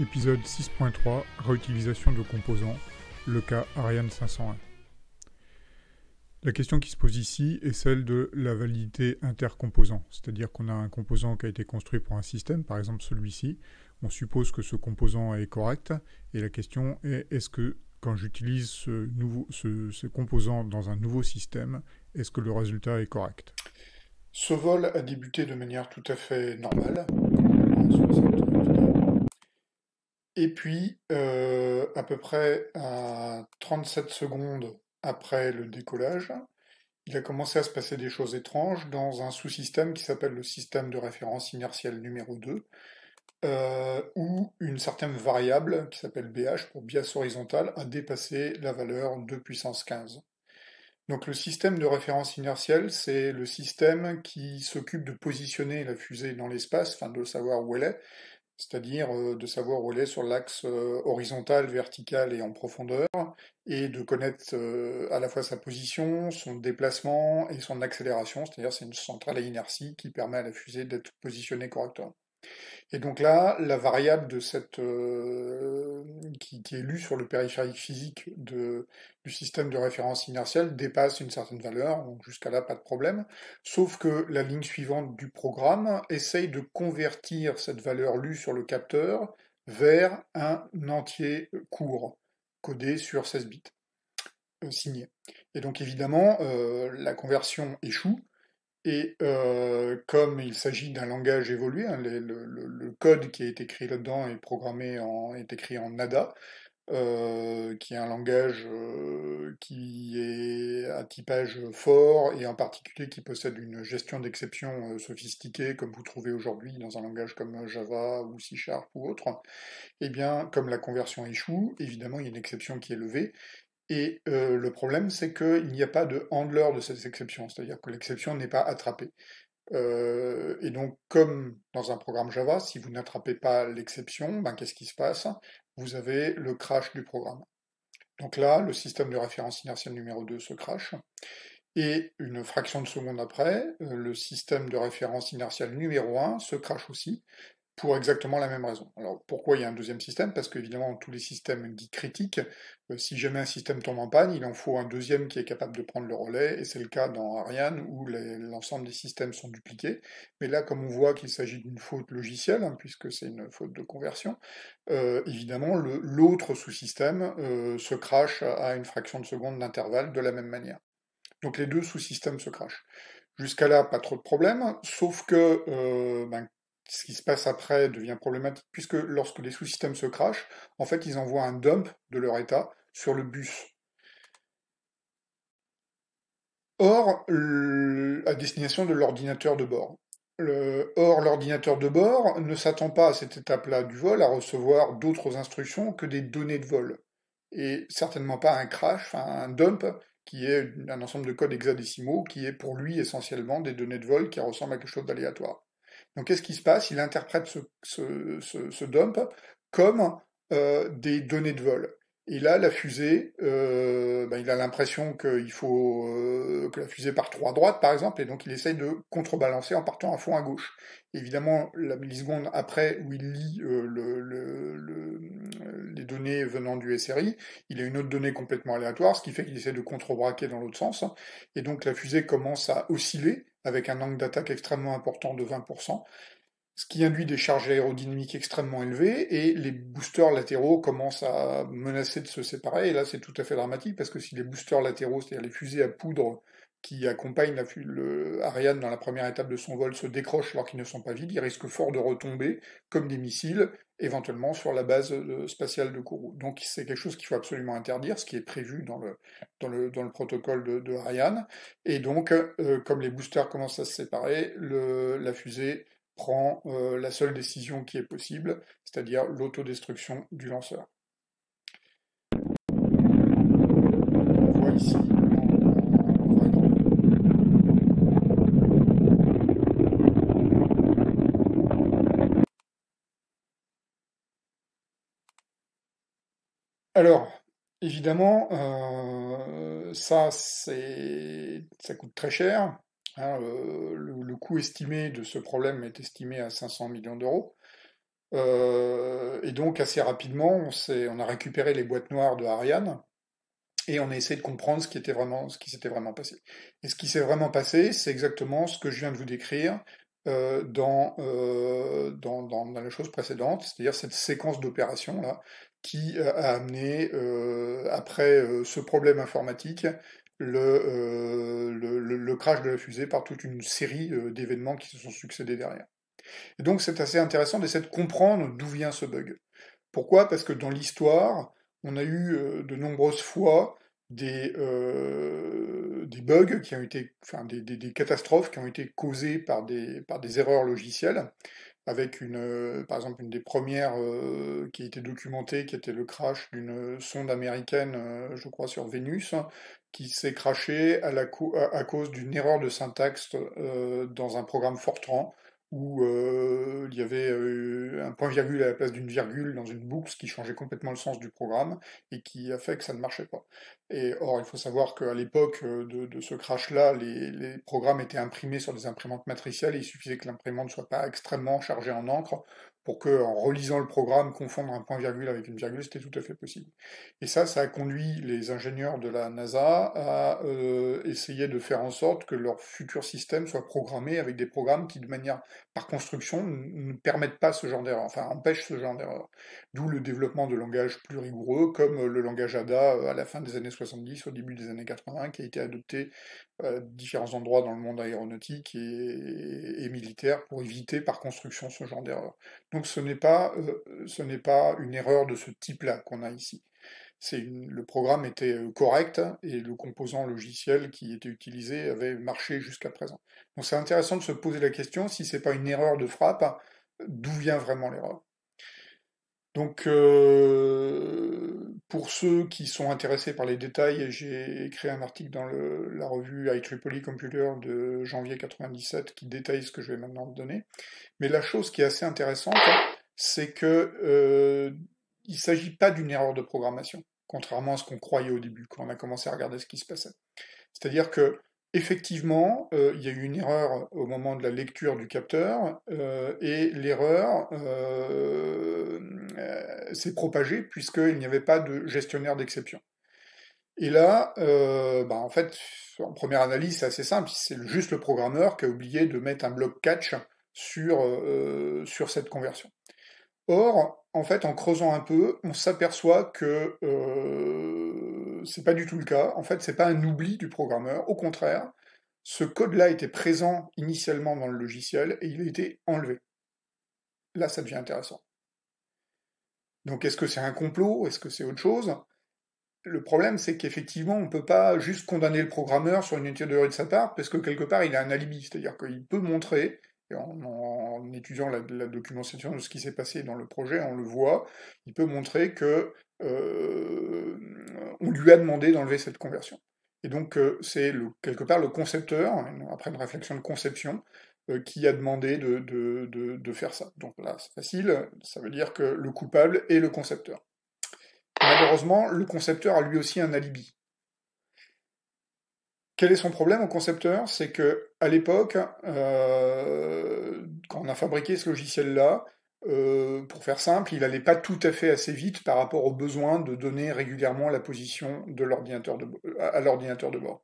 épisode 6.3 Réutilisation de composants, le cas Ariane 501. La question qui se pose ici est celle de la validité intercomposant, c'est-à-dire qu'on a un composant qui a été construit pour un système, par exemple celui-ci. On suppose que ce composant est correct, et la question est est-ce que quand j'utilise ce, ce composant dans un nouveau système, est-ce que le résultat est correct Ce vol a débuté de manière tout à fait normale, et puis, euh, à peu près à 37 secondes après le décollage, il a commencé à se passer des choses étranges dans un sous-système qui s'appelle le système de référence inertielle numéro 2, euh, où une certaine variable qui s'appelle BH pour bias horizontal a dépassé la valeur 2 puissance 15. Donc le système de référence inertielle, c'est le système qui s'occupe de positionner la fusée dans l'espace, enfin de savoir où elle est, c'est-à-dire euh, de savoir rouler sur l'axe euh, horizontal, vertical et en profondeur, et de connaître euh, à la fois sa position, son déplacement et son accélération, c'est-à-dire c'est une centrale à inertie qui permet à la fusée d'être positionnée correctement. Et donc là, la variable de cette, euh, qui, est lue sur le périphérique physique du système de référence inertielle dépasse une certaine valeur, donc jusqu'à là, pas de problème. Sauf que la ligne suivante du programme essaye de convertir cette valeur lue sur le capteur vers un entier court, codé sur 16 bits, euh, signé. Et donc évidemment, euh, la conversion échoue, et euh, comme il s'agit d'un langage évolué, hein, le, code qui est écrit là-dedans est programmé en, est écrit en NADA, euh, qui est un langage euh, qui est à typage fort et en particulier qui possède une gestion d'exception sophistiquée comme vous trouvez aujourd'hui dans un langage comme Java ou C Sharp ou autre. et eh bien, comme la conversion échoue, évidemment, il y a une exception qui est levée et euh, le problème, c'est qu'il n'y a pas de handler de cette exception, c'est-à-dire que l'exception n'est pas attrapée. Euh, et donc, comme dans un programme Java, si vous n'attrapez pas l'exception, ben, qu'est-ce qui se passe Vous avez le crash du programme. Donc là, le système de référence inertielle numéro 2 se crash. Et une fraction de seconde après, euh, le système de référence inertielle numéro 1 se crache aussi, pour exactement la même raison. Alors pourquoi il y a un deuxième système Parce qu'évidemment, tous les systèmes dits critiques, euh, si jamais un système tombe en panne, il en faut un deuxième qui est capable de prendre le relais, et c'est le cas dans Ariane où l'ensemble des systèmes sont dupliqués. Mais là, comme on voit qu'il s'agit d'une faute logicielle, hein, puisque c'est une faute de conversion, euh, évidemment, l'autre sous-système euh, se crache à une fraction de seconde d'intervalle de la même manière. Donc les deux sous-systèmes se crachent. Jusqu'à là, pas trop de problèmes, sauf que ben, ce qui se passe après devient problématique, puisque lorsque les sous-systèmes se crashent, en fait, ils envoient un dump de leur état sur le bus. Or, à destination de l'ordinateur de bord. or, l'ordinateur de bord ne s'attend pas à cette étape-là du vol à recevoir d'autres instructions que des données de vol. Et certainement pas un crash, un dump, qui est un ensemble de codes hexadécimaux, qui est pour lui essentiellement des données de vol qui ressemblent à quelque chose d'aléatoire. Donc qu'est-ce qui se passe Il interprète ce, dump comme euh, des données de vol. Et là, la fusée, euh, ben, il a l'impression qu'il faut euh, que la fusée part trop à droite, par exemple, et donc il essaye de contrebalancer en partant à fond à gauche. Évidemment, la milliseconde après où il lit le, le, les données venant du SRI, il a une autre donnée complètement aléatoire, ce qui fait qu'il essaie de contrebraquer dans l'autre sens. Et donc la fusée commence à osciller, avec un angle d'attaque extrêmement important de 20%, ce qui induit des charges aérodynamiques extrêmement élevées, et les boosters latéraux commencent à menacer de se séparer, et là c'est tout à fait dramatique, parce que si les boosters latéraux, c'est-à-dire les fusées à poudre qui accompagne la, euh, Ariane dans la première étape de son vol se décrochent alors qu'ils ne sont pas vides, ils risquent fort de retomber comme des missiles, éventuellement sur la base euh, spatiale de Kourou. Donc c'est quelque chose qu'il faut absolument interdire, ce qui est prévu dans le, le, dans le protocole de, Ariane. Et donc, euh, comme les boosters commencent à se séparer, la fusée prend la seule décision qui est possible, c'est-à-dire l'autodestruction du lanceur. Alors, évidemment, euh, ça, ça coûte très cher. Hein, euh, le, coût estimé de ce problème est estimé à 500 millions d'euros. Euh, et donc, assez rapidement, on, a récupéré les boîtes noires de Ariane et on a essayé de comprendre ce qui, s'était vraiment passé. Et ce qui s'est vraiment passé, c'est exactement ce que je viens de vous décrire dans, dans, dans, dans, la chose précédente, c'est-à-dire cette séquence d'opérations là, qui euh, a amené, euh, après euh, ce problème informatique, le, crash de la fusée par toute une série d'événements qui se sont succédés derrière. Et donc c'est assez intéressant d'essayer de comprendre d'où vient ce bug. Pourquoi Parce que dans l'histoire, on a eu de nombreuses fois des, bugs qui ont été, enfin des, catastrophes qui ont été causées par des erreurs logicielles avec une, euh, par exemple, une des premières euh, qui a été documentée, qui était le crash d'une sonde américaine, euh, je crois, sur Vénus, hein, qui s'est crashée à, cause d'une erreur de syntaxe dans un programme Fortran où euh, il y avait euh, un point-virgule à la place d'une virgule dans une boucle, ce qui changeait complètement le sens du programme et qui a fait que ça ne marchait pas. Et or, il faut savoir qu'à l'époque euh, de, ce crash-là, les, les, programmes étaient imprimés sur des imprimantes matricielles et il suffisait que l'imprimante ne soit pas extrêmement chargée en encre pour que, en relisant le programme, confondre un point-virgule avec une virgule, c'était tout à fait possible. Et ça, ça a conduit les ingénieurs de la NASA à euh, essayer de faire en sorte que leur futur système soit programmé avec des programmes qui, de manière, par construction, ne permettent pas ce genre d'erreur, enfin empêchent ce genre d'erreur. D'où le développement de langages plus rigoureux, comme le langage ADA euh, à la fin des années 70, au début des années 80, qui a été adopté euh, différents endroits dans le monde aéronautique et, militaire pour éviter par construction ce genre d'erreur. Donc ce n'est pas, euh, pas une erreur de ce type-là qu'on a ici. C'est le programme était euh, correct et le composant logiciel qui était utilisé avait marché jusqu'à présent. Donc c'est intéressant de se poser la question si c'est pas une erreur de frappe, d'où vient vraiment l'erreur. Donc, euh, pour ceux qui sont intéressés par les détails, j'ai écrit un article dans la revue IEEE Computer de janvier 1997 qui détaille ce que je vais maintenant donner. Mais la chose qui est assez intéressante, c'est que euh, il ne s'agit pas d'une erreur de programmation, contrairement à ce qu'on croyait au début quand on a commencé à regarder ce qui se passait. C'est-à-dire que Effectivement, euh, il y a eu une erreur au moment de la lecture du capteur euh, et l'erreur euh, s'est propagée puisqu'il n'y avait pas de gestionnaire d'exception. Et là, bah, en fait, en première analyse, c'est assez simple, c'est juste le programmeur qui a oublié de mettre un bloc catch sur, sur cette conversion. Or, en fait, en creusant un peu, on s'aperçoit que euh, c'est pas du tout le cas. En fait, c'est pas un oubli du programmeur. Au contraire, ce code-là était présent initialement dans le logiciel et il a été enlevé. Là, ça devient intéressant. Donc, est-ce que c'est un complot Est-ce que c'est autre chose Le problème, c'est qu'effectivement, on ne peut pas juste condamner le programmeur sur une théorie de sa part, parce que quelque part, il a un alibi, c'est-à-dire qu'il peut montrer en, étudiant la, documentation de ce qui s'est passé dans le projet, on le voit, il peut montrer que euh, on lui a demandé d'enlever cette conversion. Et donc euh, c'est quelque part le concepteur, après une réflexion de conception, euh, qui a demandé de faire ça. Donc là, c'est facile, ça veut dire que le coupable est le concepteur. Malheureusement, le concepteur a lui aussi un alibi. Quel est son problème au concepteur C'est que à l'époque, euh, quand on a fabriqué ce logiciel-là, euh, pour faire simple, il n'allait pas tout à fait assez vite par rapport au besoin de donner régulièrement la position de l'ordinateur de, à l'ordinateur de bord.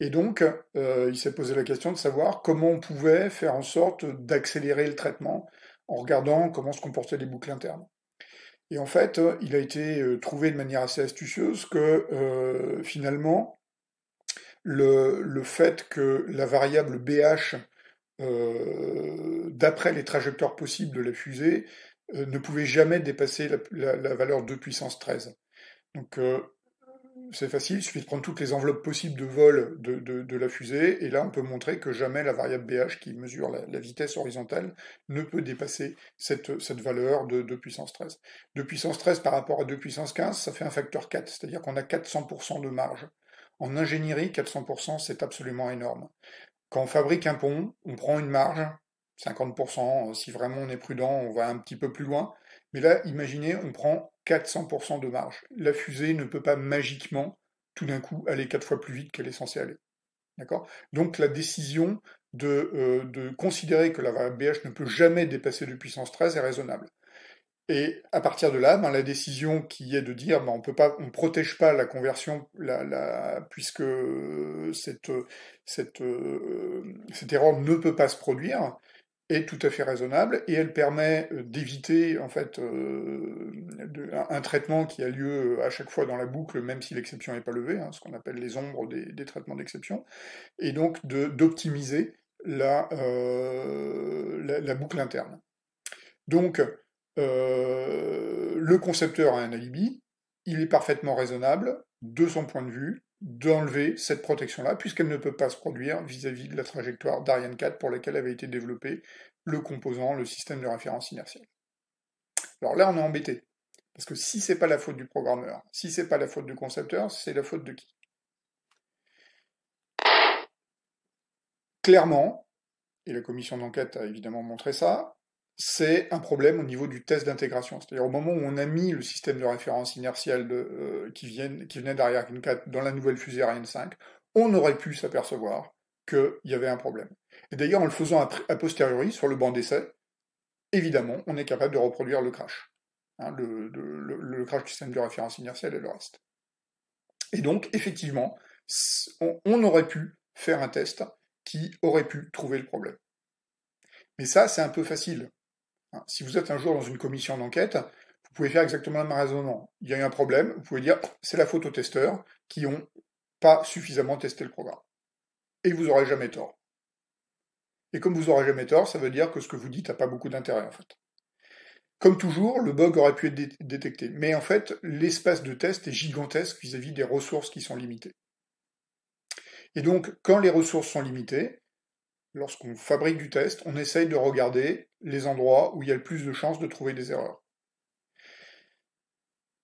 Et donc, euh, il s'est posé la question de savoir comment on pouvait faire en sorte d'accélérer le traitement en regardant comment se comportaient les boucles internes. Et en fait, il a été trouvé de manière assez astucieuse que finalement, le, le fait que la variable BH, euh, d'après les trajectoires possibles de la fusée, euh, ne pouvait jamais dépasser la, valeur 2 puissance 13. Donc euh, c'est facile, il suffit de prendre toutes les enveloppes possibles de vol de, la fusée, et là on peut montrer que jamais la variable BH, qui mesure la, vitesse horizontale, ne peut dépasser cette, cette valeur de 2 puissance 13. 2 puissance 13 par rapport à 2 puissance 15, ça fait un facteur 4, c'est-à-dire qu'on a 400% de marge. En ingénierie, 400%, c'est absolument énorme. Quand on fabrique un pont, on prend une marge, 50%, si vraiment on est prudent, on va un petit peu plus loin. Mais là, imaginez, on prend 400% de marge. La fusée ne peut pas magiquement, tout d'un coup, aller quatre fois plus vite qu'elle est censée aller. D'accord Donc la décision de, euh, de, considérer que la variable BH ne peut jamais dépasser de puissance 13 est raisonnable. Et à partir de là, ben, la décision qui est de dire, ben, on peut protège pas la conversion, puisque euh, cette erreur ne peut pas se produire, est tout à fait raisonnable et elle permet d'éviter en fait euh, un traitement qui a lieu à chaque fois dans la boucle, même si l'exception n'est pas levée, hein, ce qu'on appelle les ombres des, traitements d'exception, et donc d'optimiser la, euh, la, la boucle interne. Donc euh, le concepteur a un alibi, il est parfaitement raisonnable, de son point de vue, d'enlever cette protection-là, puisqu'elle ne peut pas se produire vis-à-vis de la trajectoire d'Ariane 4 pour laquelle avait été développé le composant, le système de référence inertielle. Alors là, on est embêté, parce que si c'est pas la faute du programmeur, si c'est pas la faute du concepteur, c'est la faute de qui Clairement, et la commission d'enquête a évidemment montré ça, c'est un problème au niveau du test d'intégration. C'est-à-dire au moment où on a mis le système de référence inertielle euh, qui, qui, venait d'Ariane 4 dans la nouvelle fusée Ariane 5, on aurait pu s'apercevoir qu'il y avait un problème. Et d'ailleurs, en le faisant a, posteriori sur le banc d'essai, évidemment, on est capable de reproduire le crash. Hein, le, crash du système de référence inertielle et le reste. Et donc, effectivement, on aurait pu faire un test qui aurait pu trouver le problème. Mais ça, c'est un peu facile Hein, si vous êtes un jour dans une commission d'enquête, vous pouvez faire exactement le même raisonnement. Il y a eu un problème, vous pouvez dire c'est la faute aux testeurs qui n'ont pas suffisamment testé le programme. Et vous n'aurez jamais tort. Et comme vous n'aurez jamais tort, ça veut dire que ce que vous dites n'a pas beaucoup d'intérêt en fait. Comme toujours, le bug aurait pu être détecté. Mais en fait, l'espace de test est gigantesque vis à -vis des ressources qui sont limitées. Et donc, quand les ressources sont limitées, lorsqu'on fabrique du test, on essaye de regarder les endroits où il y a le plus de chances de trouver des erreurs.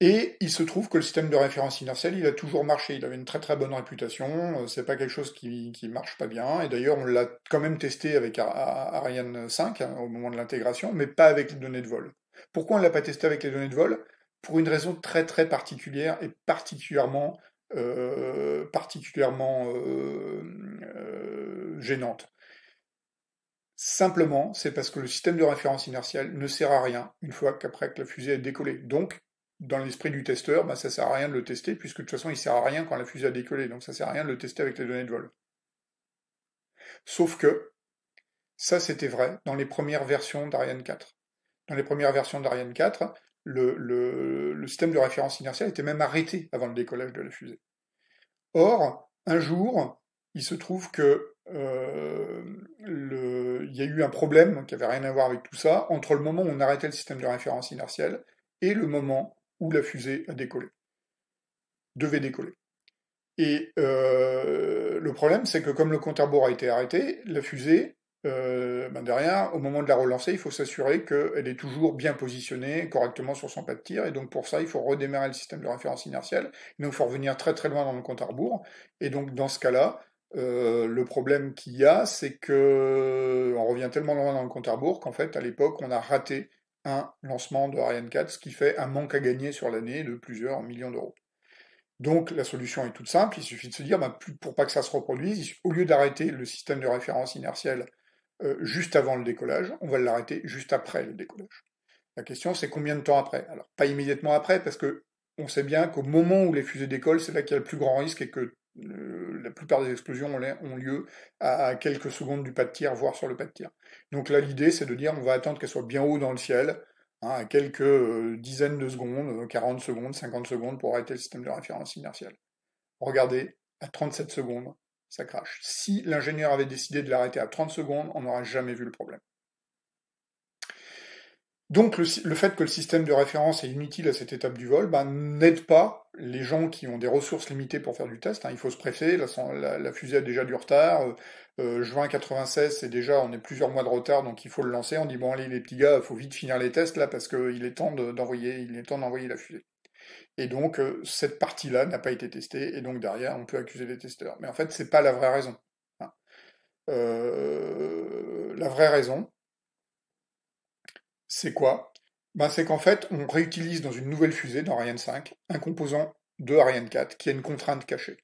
Et il se trouve que le système de référence inertielle, il a toujours marché. Il avait une très très bonne réputation. Euh, c'est pas quelque chose qui, qui marche pas bien. Et d'ailleurs, on l'a quand même testé avec Ariane 5 hein, au moment de l'intégration, mais pas avec les données de vol. Pourquoi on l'a pas testé avec les données de vol Pour une raison très très particulière et particulièrement euh, particulièrement euh, gênante. Simplement, c'est parce que le système de référence inertielle ne sert à rien une fois qu'après que la fusée a décollé. Donc, dans l'esprit du testeur, ça bah, ça sert à rien de le tester, puisque de toute façon, il ne sert à rien quand la fusée a décollé, donc ça ne sert à rien de le tester avec les données de vol. Sauf que, ça c'était vrai dans les premières versions d'Ariane 4. Dans les premières versions d'Ariane 4, le, le, système de référence inertielle était même arrêté avant le décollage de la fusée. Or, un jour, il se trouve que euh, il y a eu un problème qui n'avait rien à voir avec tout ça entre le moment où on arrêtait le système de référence inertielle et le moment où la fusée a décollé, devait décoller. Et euh, le problème, c'est que comme le compte à rebours a été arrêté, la fusée, euh, ben derrière, au moment de la relancer, il faut s'assurer qu'elle est toujours bien positionnée correctement sur son pas de tir. Et donc pour ça, il faut redémarrer le système de référence inertielle. donc il faut revenir très très loin dans le compte à rebours. Et donc dans ce cas-là, euh, le problème qu'il y a, c'est que on revient tellement loin dans le compte à rebours qu'en fait, à l'époque, on a raté un lancement de Ariane 4, ce qui fait un manque à gagner sur l'année de plusieurs millions d'euros. Donc la solution est toute simple, il suffit de se dire, bah, pour pas que ça se reproduise, au lieu d'arrêter le système de référence inertielle euh, juste avant le décollage, on va l'arrêter juste après le décollage. La question c'est combien de temps après Alors pas immédiatement après, parce qu'on sait bien qu'au moment où les fusées décollent, c'est là qu'il y a le plus grand risque et que euh, la plupart des explosions ont lieu à quelques secondes du pas de tir, voire sur le pas de tir. Donc là, l'idée, c'est de dire on va attendre qu'elle soit bien haut dans le ciel, hein, à quelques euh, dizaines de secondes, 40 euh, secondes, 50 secondes, pour arrêter le système de référence inertielle. Regardez, à 37 secondes, ça crache. Si l'ingénieur avait décidé de l'arrêter à 30 secondes, on n'aurait jamais vu le problème. Donc le, fait que le système de référence est inutile à cette étape du vol ben, n'aide pas les gens qui ont des ressources limitées pour faire du test. Hein. il faut se presser, la, fusée a déjà du retard, euh, euh juin 96 c'est déjà, on est plusieurs mois de retard, donc il faut le lancer, on dit bon allez les petits gars, il faut vite finir les tests là parce qu'il est temps d'envoyer, il est temps d'envoyer la fusée. Et donc euh, cette partie-là n'a pas été testée, et donc derrière on peut accuser les testeurs. Mais en fait c'est pas la vraie raison. Hein. Euh, la vraie raison, c'est quoi ben, C'est qu'en fait, on réutilise dans une nouvelle fusée, dans Ariane 5, un composant de Ariane 4 qui a une contrainte cachée.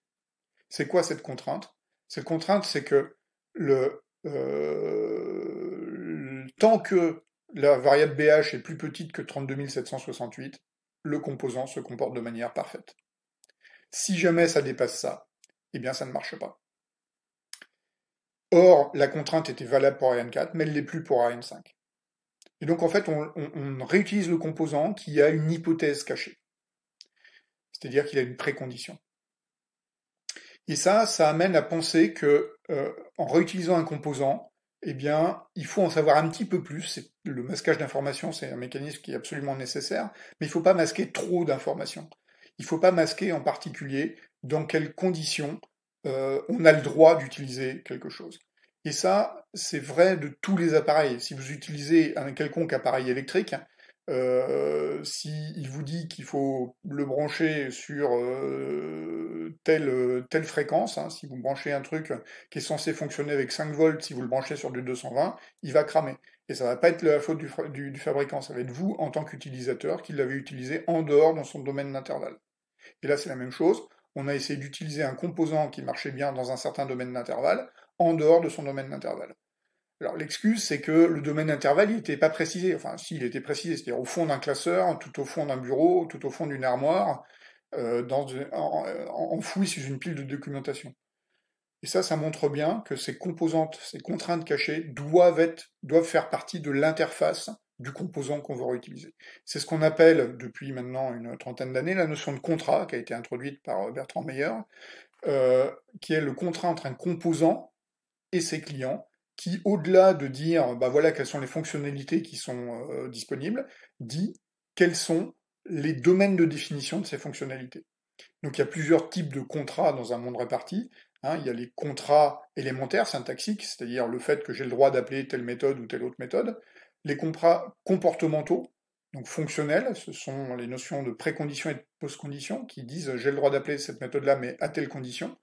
C'est quoi cette contrainte Cette contrainte, c'est que le, euh, tant que la variable BH est plus petite que 32768, le composant se comporte de manière parfaite. Si jamais ça dépasse ça, eh bien ça ne marche pas. Or, la contrainte était valable pour Ariane 4, mais elle l'est plus pour Ariane 5. Et donc en fait, on, réutilise le composant qui a une hypothèse cachée. C'est-à-dire qu'il a une précondition. Et ça, ça amène à penser que euh, en réutilisant un composant, eh bien, il faut en savoir un petit peu plus. Le masquage d'informations, c'est un mécanisme qui est absolument nécessaire, mais il ne faut pas masquer trop d'informations. Il ne faut pas masquer en particulier dans quelles conditions euh, on a le droit d'utiliser quelque chose. Et ça, c'est vrai de tous les appareils. Si vous utilisez un quelconque appareil électrique, euh, s'il vous dit qu'il faut le brancher sur euh, euh, telle, fréquence, hein, si vous branchez un truc qui est censé fonctionner avec 5 volts, si vous le branchez sur du 220, il va cramer. Et ça ne va pas être la faute du, du fabricant, ça va être vous en tant qu'utilisateur qui l'avez utilisé en dehors dans son domaine d'intervalle. Et là, c'est la même chose. On a essayé d'utiliser un composant qui marchait bien dans un certain domaine d'intervalle en dehors de son domaine d'intervalle. Alors l'excuse, c'est que le domaine d'intervalle, n'était pas précisé. Enfin, s'il était précisé, c'est-à-dire au fond d'un classeur, tout au fond d'un bureau, tout au fond d'une armoire, euh, euh, enfoui sous une pile de documentation. Et ça, ça montre bien que ces composantes, ces contraintes cachées doivent, être, doivent faire partie de l'interface du composant qu'on va réutiliser. C'est ce qu'on appelle, depuis maintenant une trentaine d'années, la notion de contrat, qui a été introduite par Bertrand Meyer, euh, qui est le contrat entre un composant et ses clients qui, au-delà de dire bah, voilà quelles sont les fonctionnalités qui sont euh, disponibles, dit quels sont les domaines de définition de ces fonctionnalités. Donc il y a plusieurs types de contrats dans un monde réparti. Hein. il y a les contrats élémentaires, syntaxiques, c'est-à-dire le fait que j'ai le droit d'appeler telle méthode ou telle autre méthode. Les contrats comportementaux, donc fonctionnels, ce sont les notions de précondition et de postcondition qui disent j'ai le droit d'appeler cette méthode-là, mais à telle condition.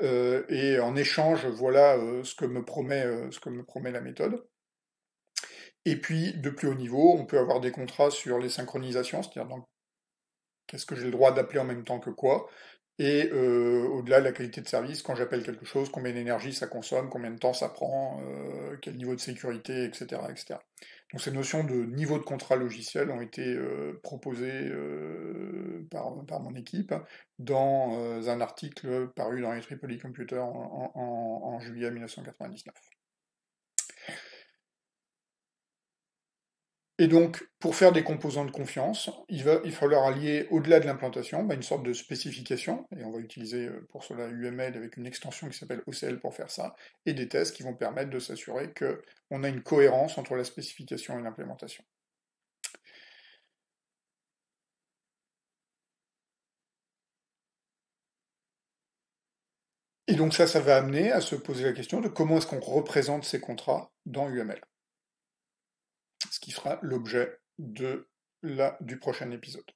Euh, et en échange, voilà euh, ce, que me promet, euh, ce que me promet la méthode. Et puis, de plus haut niveau, on peut avoir des contrats sur les synchronisations, c'est-à-dire qu'est-ce que j'ai le droit d'appeler en même temps que quoi, et au-delà de la qualité de service, quand j'appelle quelque chose, combien d'énergie ça consomme, combien de temps ça prend, quel niveau de sécurité, etc. etc. Donc ces notions de niveau de contrat logiciel ont été euh, proposées euh, par, mon équipe dans euh, un article paru dans les Tripoli Computer en juillet 1999. Et donc, pour faire des composants de confiance, il va, il falloir allier au-delà de l'implantation bah, une sorte de spécification, et on va utiliser euh, pour cela UML avec une extension qui s'appelle OCL pour faire ça, et des tests qui vont permettre de s'assurer qu'on a une cohérence entre la spécification et l'implémentation. Et donc ça, ça va amener à se poser la question de comment est-ce qu'on représente ces contrats dans UML ce qui fera l'objet de la, du prochain épisode.